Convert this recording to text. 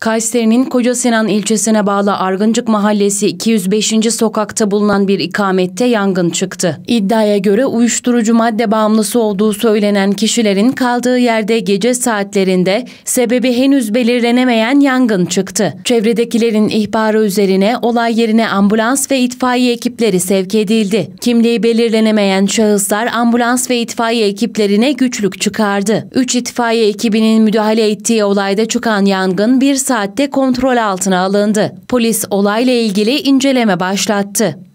Kayseri'nin Kocasinan ilçesine bağlı Argıncık Mahallesi 205. sokakta bulunan bir ikamette yangın çıktı. İddiaya göre uyuşturucu madde bağımlısı olduğu söylenen kişilerin kaldığı yerde gece saatlerinde sebebi henüz belirlenemeyen yangın çıktı. Çevredekilerin ihbarı üzerine olay yerine ambulans ve itfaiye ekipleri sevk edildi. Kimliği belirlenemeyen şahıslar ambulans ve itfaiye ekiplerine güçlük çıkardı. 3 itfaiye ekibinin müdahale ettiği olayda çıkan yangın bir saatte kontrol altına alındı. Polis olayla ilgili inceleme başlattı.